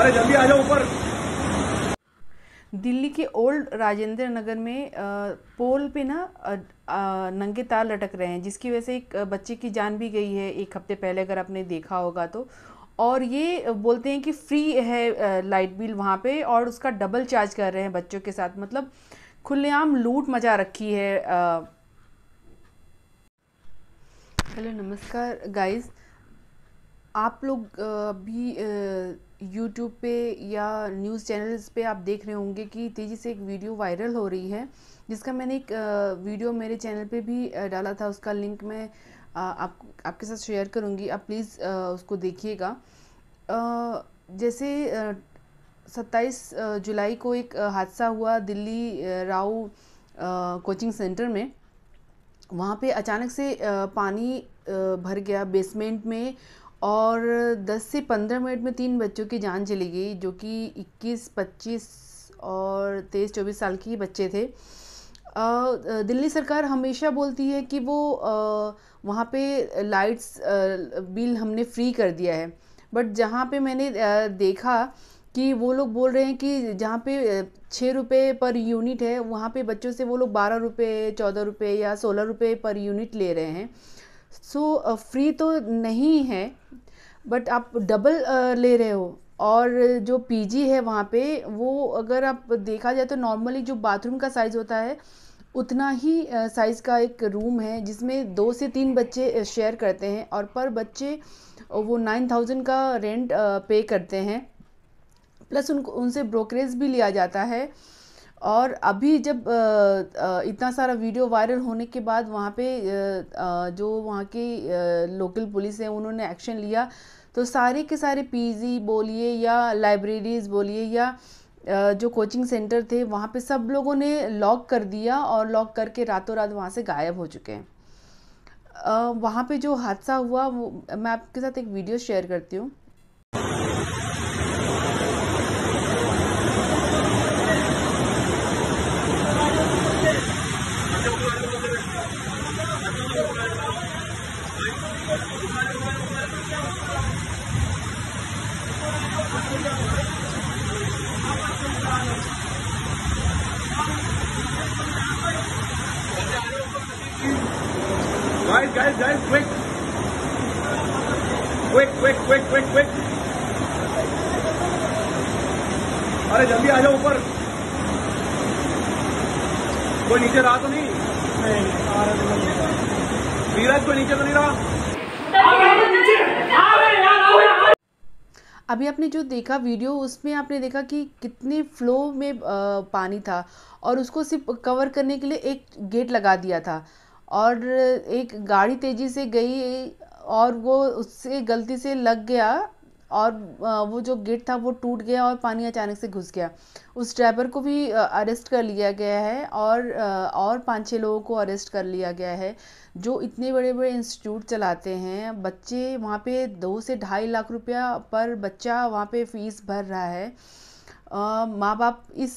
अरे जल्दी आ जाओ ऊपर दिल्ली के ओल्ड राजेंद्र नगर में पोल पे ना नंगे तार लटक रहे हैं जिसकी वजह से एक बच्चे की जान भी गई है एक हफ्ते पहले अगर आपने देखा होगा तो और ये बोलते हैं कि फ्री है लाइट बिल वहाँ पे और उसका डबल चार्ज कर रहे हैं बच्चों के साथ मतलब खुलेआम लूट मचा रखी है हेलो नमस्कार गाइस आप लोग अभी यूट्यूब पे या न्यूज़ चैनल्स पे आप देख रहे होंगे कि तेज़ी से एक वीडियो वायरल हो रही है जिसका मैंने एक वीडियो मेरे चैनल पे भी डाला था उसका लिंक मैं आप आपके साथ शेयर करूँगी आप प्लीज़ उसको देखिएगा जैसे सत्ताईस जुलाई को एक हादसा हुआ दिल्ली राव कोचिंग सेंटर में वहाँ पे अचानक से पानी भर गया बेसमेंट में और 10 से 15 मिनट में तीन बच्चों की जान चली गई जो कि 21, 25 और 23, 24 साल के बच्चे थे दिल्ली सरकार हमेशा बोलती है कि वो वहाँ पे लाइट्स बिल हमने फ्री कर दिया है बट जहाँ पे मैंने देखा कि वो लोग बोल रहे हैं कि जहाँ पे छः रुपये पर यूनिट है वहाँ पे बच्चों से वो लोग बारह रुपये चौदह रुपये या सोलह रुपये पर यूनिट ले रहे हैं सो so, फ्री uh, तो नहीं है बट आप डबल uh, ले रहे हो और जो पीजी है वहाँ पे वो अगर आप देखा जाए तो नॉर्मली जो बाथरूम का साइज़ होता है उतना ही साइज़ uh, का एक रूम है जिसमें दो से तीन बच्चे शेयर करते हैं और पर बच्चे वो नाइन थाउजेंड का रेंट पे करते हैं प्लस उनको उनसे ब्रोकरेज भी लिया जाता है और अभी जब इतना सारा वीडियो वायरल होने के बाद वहाँ पे जो वहाँ की लोकल पुलिस है उन्होंने एक्शन लिया तो सारे के सारे पीजी बोलिए या लाइब्रेरीज़ बोलिए या जो कोचिंग सेंटर थे वहाँ पे सब लोगों ने लॉक कर दिया और लॉक करके रातों रात वहाँ से गायब हो चुके हैं वहाँ पे जो हादसा हुआ वो मैं आपके साथ एक वीडियो शेयर करती हूँ Guys, guys, guys, quick. Quick, quick, quick, quick, quick. अरे जल्दी आ जाओ ऊपर कोई नीचे रहा तो नहीं नहीं आ रहा धीरज को नीचे तो नहीं रहा अभी आपने जो देखा वीडियो उसमें आपने देखा कि कितने फ्लो में पानी था और उसको सिर्फ कवर करने के लिए एक गेट लगा दिया था और एक गाड़ी तेज़ी से गई और वो उससे गलती से लग गया और वो जो गेट था वो टूट गया और पानी अचानक से घुस गया उस ड्राइवर को भी अरेस्ट कर लिया गया है और और पाँच छः लोगों को अरेस्ट कर लिया गया है जो इतने बड़े बड़े इंस्टीट्यूट चलाते हैं बच्चे वहाँ पे दो से ढाई लाख रुपया पर बच्चा वहाँ पे फीस भर रहा है माँ बाप इस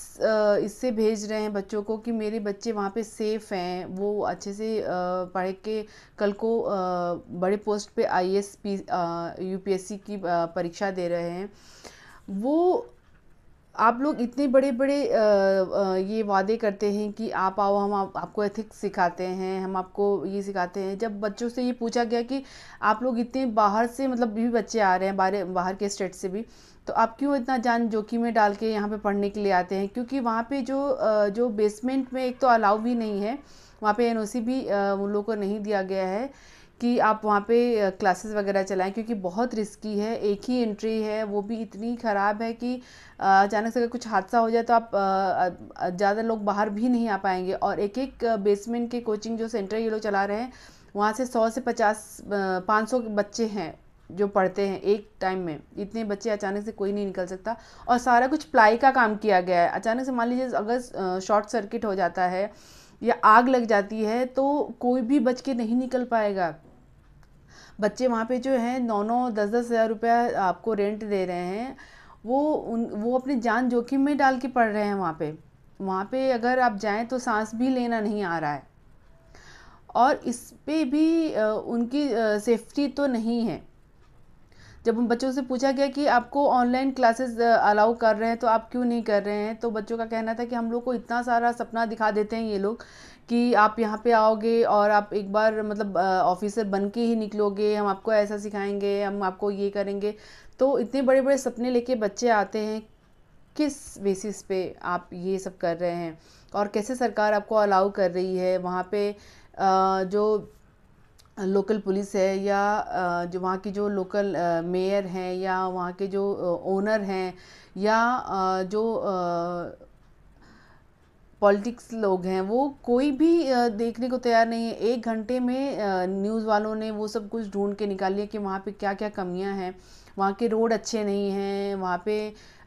इससे भेज रहे हैं बच्चों को कि मेरे बच्चे वहाँ पे सेफ़ हैं वो अच्छे से पढ़ के कल को बड़े पोस्ट पे आई एस पी यूपीएससी की परीक्षा दे रहे हैं वो आप लोग इतने बड़े बड़े ये वादे करते हैं कि आप आओ हम आप, आपको एथिक्स सिखाते हैं हम आपको ये सिखाते हैं जब बच्चों से ये पूछा गया कि आप लोग इतने बाहर से मतलब भी बच्चे आ रहे हैं बाहर बाहर के स्टेट से भी तो आप क्यों इतना जान जोखिम में डाल के यहाँ पे पढ़ने के लिए आते हैं क्योंकि वहाँ पे जो जो बेसमेंट में एक तो अलाउ भी नहीं है वहाँ पे एनओसी भी उन लोगों को नहीं दिया गया है कि आप वहाँ पे क्लासेस वगैरह चलाएं क्योंकि बहुत रिस्की है एक ही एंट्री है वो भी इतनी ख़राब है कि अचानक से अगर कुछ हादसा हो जाए तो आप ज़्यादा लोग बाहर भी नहीं आ पाएंगे और एक एक बेसमेंट के कोचिंग जो सेंटर ये लोग चला रहे हैं वहाँ से सौ से पचास पाँच सौ बच्चे हैं जो पढ़ते हैं एक टाइम में इतने बच्चे अचानक से कोई नहीं निकल सकता और सारा कुछ प्लाई का काम किया गया है अचानक से मान लीजिए अगर शॉर्ट सर्किट हो जाता है या आग लग जाती है तो कोई भी बच के नहीं निकल पाएगा बच्चे वहाँ पे जो हैं नौ नौ दस दस हज़ार रुपया आपको रेंट दे रहे हैं वो उन वो अपनी जान जोखिम में डाल के पढ़ रहे हैं वहाँ पे वहाँ पे अगर आप जाएं तो सांस भी लेना नहीं आ रहा है और इस पे भी उनकी सेफ्टी तो नहीं है जब उन बच्चों से पूछा गया कि आपको ऑनलाइन क्लासेस अलाउ कर रहे हैं तो आप क्यों नहीं कर रहे हैं तो बच्चों का कहना था कि हम लोग को इतना सारा सपना दिखा देते हैं ये लोग कि आप यहाँ पे आओगे और आप एक बार मतलब ऑफिसर बन के ही निकलोगे हम आपको ऐसा सिखाएंगे हम आपको ये करेंगे तो इतने बड़े बड़े सपने लेके बच्चे आते हैं किस बेसिस पे आप ये सब कर रहे हैं और कैसे सरकार आपको अलाउ कर रही है वहाँ पे जो लोकल पुलिस है या जो वहाँ की जो लोकल मेयर हैं या वहाँ के जो ओनर हैं या जो पॉलिटिक्स लोग हैं वो कोई भी देखने को तैयार नहीं है एक घंटे में न्यूज़ वालों ने वो सब कुछ ढूंढ के निकाल लिया कि वहाँ पे क्या क्या कमियाँ हैं वहाँ के रोड अच्छे नहीं हैं वहाँ पे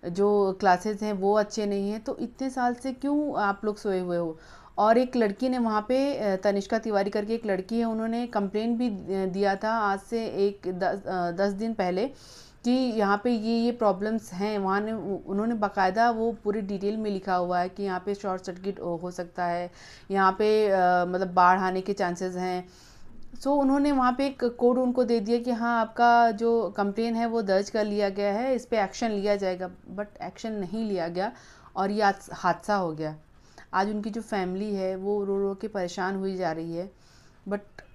जो क्लासेस हैं वो अच्छे नहीं हैं तो इतने साल से क्यों आप लोग सोए हुए हो और एक लड़की ने वहाँ पे तनिष्का तिवारी करके एक लड़की है उन्होंने कंप्लेन भी दिया था आज से एक दस, दस दिन पहले कि यहाँ पे ये ये प्रॉब्लम्स हैं वहाँ ने उन्होंने बाकायदा वो पूरी डिटेल में लिखा हुआ है कि यहाँ पे शॉर्ट सर्किट हो सकता है यहाँ पे आ, मतलब बाढ़ आने के चांसेस हैं सो so, उन्होंने वहाँ पे एक कोड उनको दे दिया कि हाँ आपका जो कंप्लेन है वो दर्ज कर लिया गया है इस पर एक्शन लिया जाएगा बट एक्शन नहीं लिया गया और ये हादसा हो गया आज उनकी जो फैमिली है वो रो रो के परेशान हुई जा रही है बट